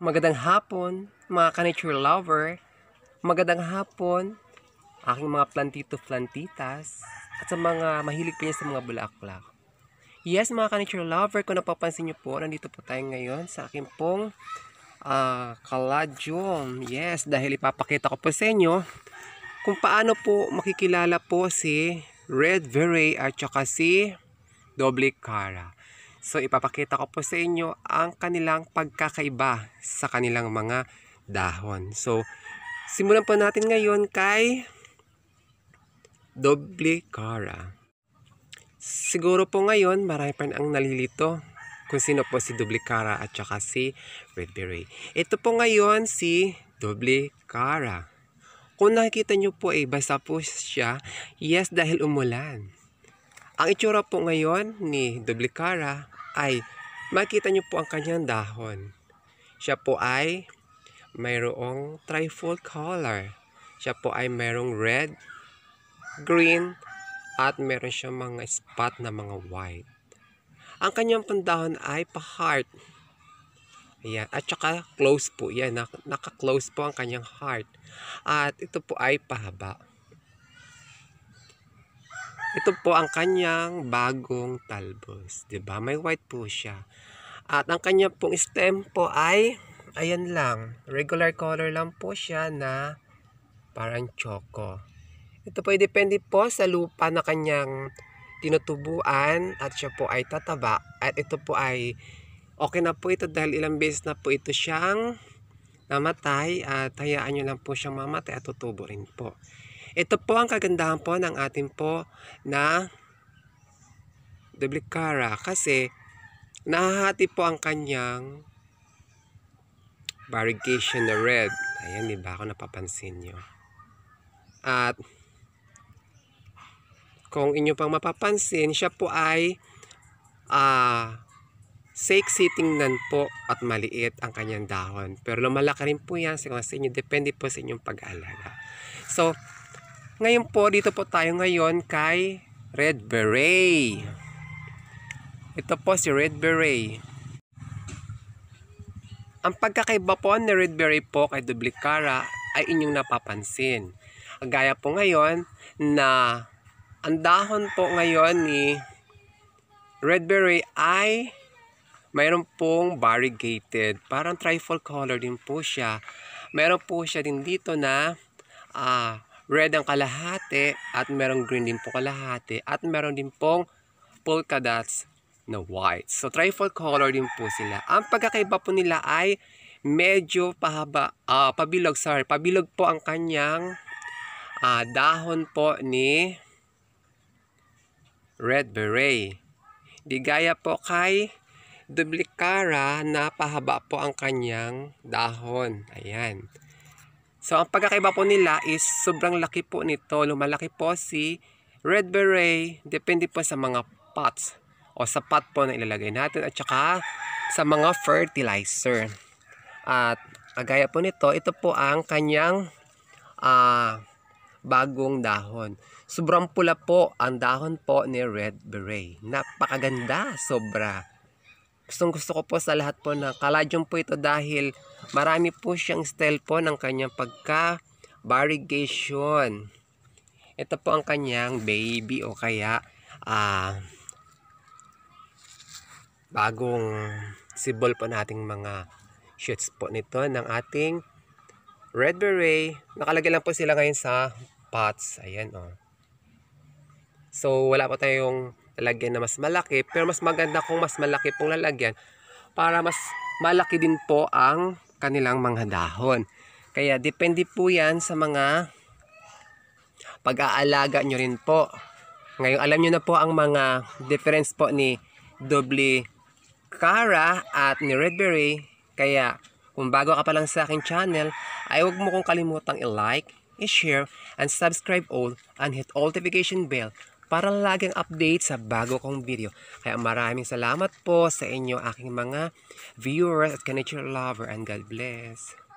Magandang hapon, mga ka-nature lover. Magandang hapon, aking mga plantito-plantitas at sa mga mahilig kayo sa mga bulaklak. Yes, mga ka-nature lover, kung napapansin niyo po, nandito po tayo ngayon sa aking pong uh, ah, kaladyom. Yes, dahil ipapakita ko po sa inyo kung paano po makikilala po si Red Beret at saka si Doble Cara. So ipapakita ko po sa inyo ang kanilang pagkakaiba sa kanilang mga dahon. So simulan po natin ngayon kay Doble Cara. Siguro po ngayon marami pa ang nalilito kung sino po si Doble Cara at saka si Red Beret. Ito po ngayon si Doble Cara. Kung nakikita nyo po eh, basa po siya, yes dahil umulan. Ang itsura po ngayon ni Dublicara ay makita niyo po ang kanyang dahon. Siya po ay mayroong trifold color. Siya po ay mayroong red, green, at meron siyang mga spot na mga white. Ang kanyang pandahon ay pa-heart. Ayan. At saka close po. Yan. Naka-close po ang kanyang heart. At ito po ay pahaba. Ito po ang kanyang bagong talbos. ba diba? May white po siya. At ang kanya pong stem po ay, ayan lang, regular color lang po siya na parang choco. Ito po ay depende po sa lupa na kanyang tinutubuan at siya po ay tataba. At ito po ay okay na po ito dahil ilang beses na po ito siyang namatay at hayaan nyo lang po siyang mamatay at tutubo rin po. Ito po ang kagandahan po ng atin po na Dublikara kasi nahahati po ang kanyang variegation na red. Ayan, di ba ako napapansin nyo? At kung inyo pang mapapansin, siya po ay uh, ah, Sake sitting nan po at maliit ang kanyang dahon. Pero lumalaki rin po yan sa inyo. Depende po sa inyong pag-alala. So, ngayon po, dito po tayo ngayon kay Red Beret. Ito po si Red Beret. Ang pagkakaiba po ni Red Beret po kay Dublikara ay inyong napapansin. Gaya po ngayon na ang dahon po ngayon ni Red Beret ay mayroon pong variegated. Parang trifle color din po siya. Mayroon po siya din dito na ah, red ang kalahati at merong green din po kalahati at meron din pong polka dots na white. So trifold color din po sila. Ang pagkakaiba po nila ay medyo pahaba, uh, pabilog, sorry, pabilog po ang kanyang uh, dahon po ni red beret. Di gaya po kay duplikara na pahaba po ang kanyang dahon. Ayan. So, ang pagkakaiba po nila is sobrang laki po nito. Lumalaki po si red beret. Depende po sa mga pots o sa pot po na ilalagay natin at saka sa mga fertilizer. At agaya ah, po nito, ito po ang kanyang uh, bagong dahon. Sobrang pula po ang dahon po ni Red Beret. Napakaganda, sobra. Gustong gusto ko po sa lahat po na kalajong po ito dahil marami po siyang style po ng kanyang pagka variegation. Ito po ang kanyang baby o kaya uh, bagong sibol po nating mga shoots po nito ng ating red beret. Nakalagay lang po sila ngayon sa pots. Ayan o. Oh. So wala pa tayong lalagyan na mas malaki. Pero mas maganda kung mas malaki pong lalagyan para mas malaki din po ang kanilang mga dahon. Kaya depende po yan sa mga pag-aalaga nyo rin po. Ngayon, alam nyo na po ang mga difference po ni Doble Cara at ni Redberry. Kaya, kung bago ka pa lang sa akin channel, ay huwag mo kong kalimutang i-like, i-share, and subscribe all, and hit all notification bell para laging update sa bago kong video. Kaya maraming salamat po sa inyo aking mga viewers at kanitcher lover and God bless.